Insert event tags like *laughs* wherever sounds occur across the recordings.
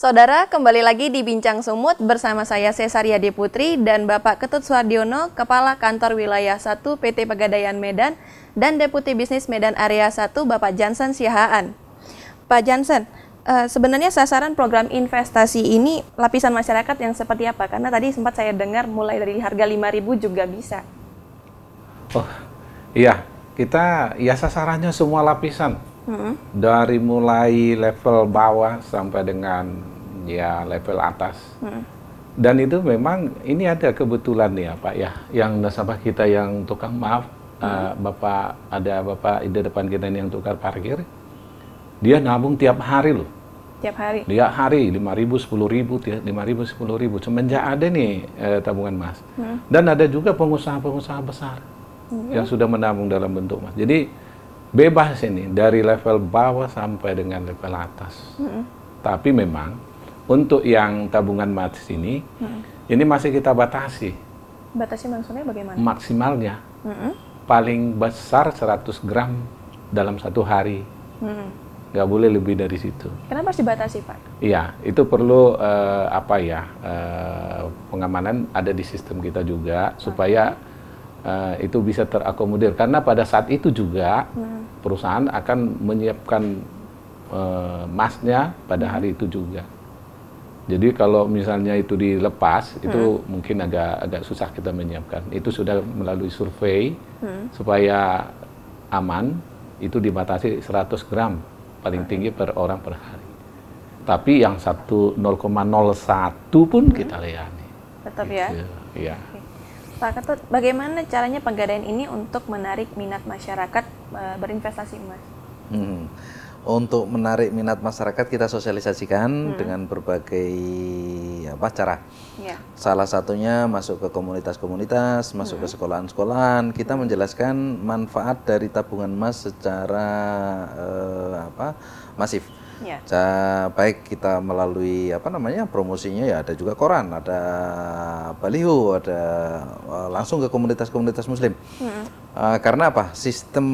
Saudara, kembali lagi di Bincang Sumut bersama saya Cesar Yadi Putri dan Bapak Ketut Suardiono, Kepala Kantor Wilayah 1 PT Pegadaian Medan dan Deputi Bisnis Medan Area 1 Bapak Jansen Siahaan. Pak Jansen, eh, sebenarnya sasaran program investasi ini lapisan masyarakat yang seperti apa? Karena tadi sempat saya dengar mulai dari harga 5.000 juga bisa. Oh, iya. Kita ya sasarannya semua lapisan. Hmm. Dari mulai level bawah sampai dengan Hmm. ya level atas. Hmm. Dan itu memang ini ada kebetulan ya Pak ya, yang nasabah kita yang tukang maaf, hmm. uh, Bapak ada Bapak di depan kita ini yang tukar parkir, dia nabung tiap hari loh. Tiap hari? dia hari, 5 ribu, 10 ribu, 5 ribu, 10 ribu. Semenjak ada nih eh, tabungan emas. Hmm. Dan ada juga pengusaha-pengusaha besar hmm. yang sudah menabung dalam bentuk mas Jadi bebas ini dari level bawah sampai dengan level atas. Hmm. Tapi memang untuk yang tabungan mas ini, hmm. ini masih kita batasi. Batasi maksudnya bagaimana? Maksimalnya, hmm. paling besar 100 gram dalam satu hari. Hmm. Nggak boleh lebih dari situ. Kenapa harus dibatasi, Pak? Iya, itu perlu uh, apa ya uh, pengamanan ada di sistem kita juga okay. supaya uh, itu bisa terakomodir. Karena pada saat itu juga hmm. perusahaan akan menyiapkan emasnya pada hmm. hari itu juga. Jadi kalau misalnya itu dilepas, hmm. itu mungkin agak agak susah kita menyiapkan. Itu sudah melalui survei hmm. supaya aman. Itu dibatasi 100 gram paling tinggi per orang per hari. Tapi yang satu 0,01 pun hmm. kita layani. Tetap ya? gitu. ya. Iya. Pak Ketut, bagaimana caranya penggadaian ini untuk menarik minat masyarakat eh, berinvestasi emas? Hmm untuk menarik minat masyarakat kita sosialisasikan hmm. dengan berbagai apa cara. Ya. Salah satunya masuk ke komunitas-komunitas, masuk hmm. ke sekolahan-sekolahan, kita hmm. menjelaskan manfaat dari tabungan emas secara eh, apa masif. Ya. baik kita melalui apa namanya promosinya ya ada juga koran, ada baliho, ada eh, langsung ke komunitas-komunitas muslim. -hmm. uh, karena apa? Sistem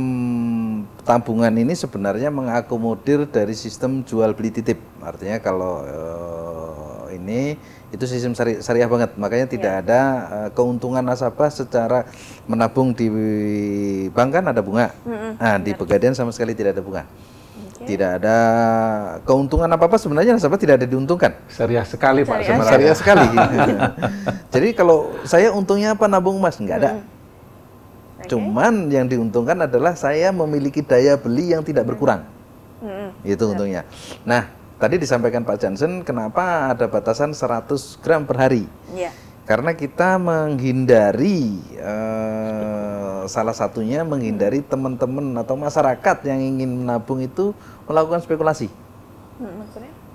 tabungan ini sebenarnya mengakomodir dari sistem jual beli titip. Artinya kalau uh, ini itu sistem syari syariah banget. Makanya tidak yeah. ada uh, keuntungan nasabah secara menabung di bank kan ada bunga. Mm -hmm. Nah, di Pegadaian sama sekali tidak ada bunga. Tidak ada keuntungan apa-apa sebenarnya nasabah tidak ada diuntungkan. Serius sekali Pak Seria, Serius sekali. *laughs* Jadi kalau saya untungnya apa nabung emas? Enggak ada. -hmm Okay. Cuman yang diuntungkan adalah saya memiliki daya beli yang tidak hmm. berkurang. mm hmm. Itu untungnya. Nah, tadi disampaikan Pak Johnson, kenapa ada batasan 100 gram per hari? Yeah. Karena kita menghindari uh, salah satunya menghindari hmm. teman-teman atau masyarakat yang ingin menabung itu melakukan spekulasi. Hmm,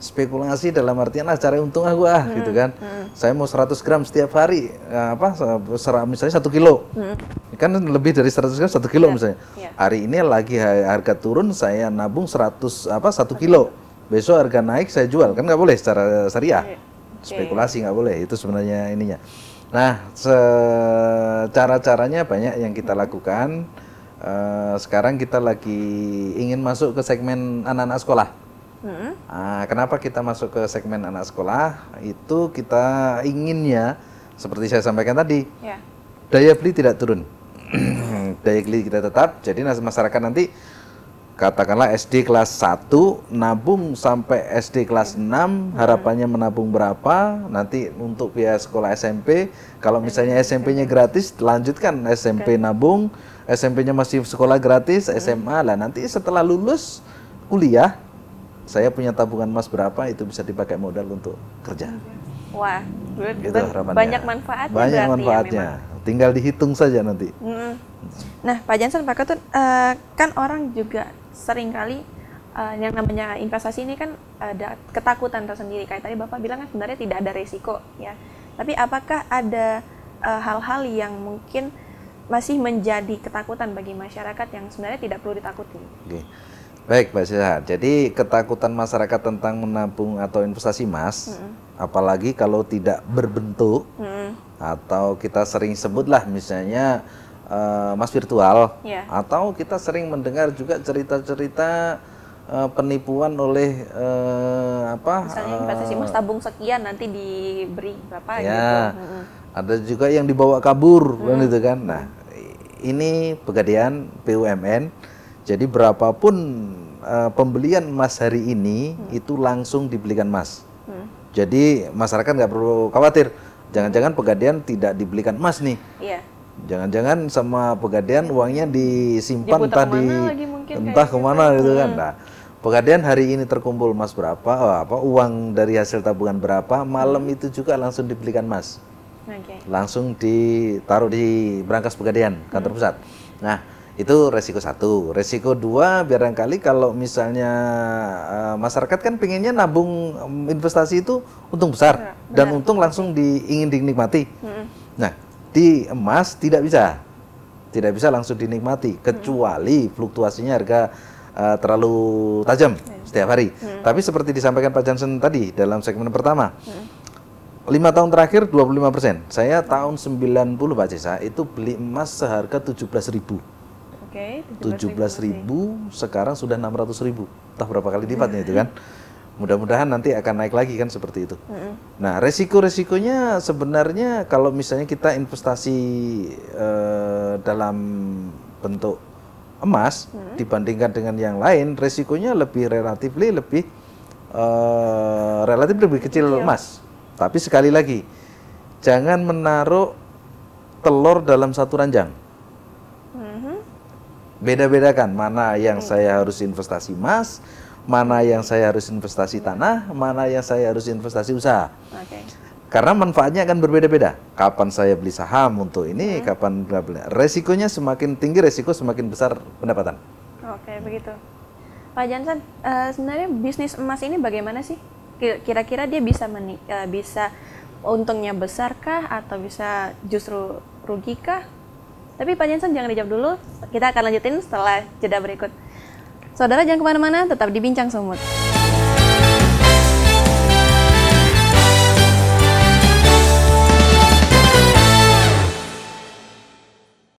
spekulasi dalam artian lah cari untung aku ah hmm. gitu kan hmm. saya mau 100 gram setiap hari eh, apa serap misalnya satu kilo hmm. kan lebih dari 100 gram satu kilo yeah. misalnya yeah. hari ini lagi harga turun saya nabung 100 apa satu kilo besok harga naik saya jual kan nggak boleh secara syariah okay. Iya, iya. spekulasi nggak boleh itu sebenarnya ininya nah cara caranya banyak yang kita lakukan eh, sekarang kita lagi ingin masuk ke segmen anak-anak sekolah Hmm. kenapa kita masuk ke segmen anak sekolah? Itu kita inginnya, seperti saya sampaikan tadi, yeah. daya beli tidak turun, *clears throat* daya beli kita tetap. Jadi masyarakat nanti katakanlah SD kelas 1 nabung sampai SD kelas 6 mm-hmm. harapannya menabung berapa nanti untuk biaya sekolah SMP kalau misalnya SMP-nya gratis lanjutkan SMP nabung SMP-nya masih sekolah gratis SMA lah nanti setelah lulus kuliah saya punya tabungan emas berapa itu bisa dipakai modal untuk kerja. Wah, gitu, ben, banyak manfaatnya. Banyak ya manfaatnya. Ya, Tinggal dihitung saja nanti. Mm. Nah, Pak Jansen, Pak Ketut, uh, kan orang juga seringkali uh, yang namanya investasi ini kan ada ketakutan tersendiri. Kayak tadi Bapak bilang kan sebenarnya tidak ada resiko ya. Tapi apakah ada eh, hal-hal uh, yang mungkin masih menjadi ketakutan bagi masyarakat yang sebenarnya tidak perlu ditakuti? Okay. Baik, Mbak Sisa, Jadi ketakutan masyarakat tentang menabung atau investasi emas, mm -hmm. apalagi kalau tidak berbentuk mm -hmm. atau kita sering sebutlah misalnya uh, eh, emas virtual, yeah. atau kita sering mendengar juga cerita-cerita uh, penipuan oleh uh, apa? Misalnya investasi emas tabung sekian nanti diberi berapa? Ya, gitu. ada juga yang dibawa kabur, -hmm. kan itu kan. Nah, ini pegadaian BUMN jadi berapapun uh, pembelian emas hari ini hmm. itu langsung dibelikan emas. Hmm. Jadi masyarakat nggak perlu khawatir. Jangan-jangan pegadaian tidak dibelikan emas nih. Iya. Jangan-jangan sama pegadaian uangnya disimpan entah di entah gitu. kemana gitu kan. Hmm. Nah, pegadaian hari ini terkumpul emas berapa, oh, apa uang dari hasil tabungan berapa, malam hmm. itu juga langsung dibelikan emas. Okay. Langsung ditaruh di berangkas pegadaian kantor hmm. pusat. Nah, itu resiko satu. Resiko dua, barangkali kalau misalnya uh, masyarakat kan pengennya nabung mm, investasi itu untung besar Benar. Iya, dan iya. untung langsung di, ingin dinikmati. Hmm. Nah, di emas tidak bisa, tidak bisa langsung dinikmati kecuali hmm. fluktuasinya harga uh, terlalu tajam hmm. setiap hari. Hmm. Tapi seperti disampaikan Pak Johnson tadi dalam segmen pertama. Hmm lima tahun terakhir 25 persen. Saya tahun 90 Pak Cesa itu beli emas seharga belas ribu. Oke. Okay, 17.000 ribu sekarang sudah ratus ribu. Entah berapa kali lipatnya itu kan. Mudah-mudahan nanti akan naik lagi kan seperti itu. Mm-hmm. Nah resiko-resikonya sebenarnya kalau misalnya kita investasi eh, dalam bentuk emas mm-hmm. dibandingkan dengan yang lain, resikonya lebih relatif lebih eh, relatif lebih kecil Kecil. emas. Tapi sekali lagi jangan menaruh telur dalam satu ranjang beda-bedakan mana yang hmm. saya harus investasi emas, mana yang saya harus investasi tanah, mana yang saya harus investasi usaha. Okay. Karena manfaatnya akan berbeda-beda. Kapan saya beli saham untuk ini, hmm. kapan bla bla. Resikonya semakin tinggi, resiko semakin besar pendapatan. Oke, okay, begitu. Pak Jansen, uh, sebenarnya bisnis emas ini bagaimana sih? Kira-kira dia bisa menik, uh, eh, bisa untungnya besarkah atau bisa justru rugikah? Tapi Pak Jensen jangan dijawab dulu, kita akan lanjutin setelah jeda berikut. Saudara jangan kemana-mana, tetap dibincang semut. Sumut.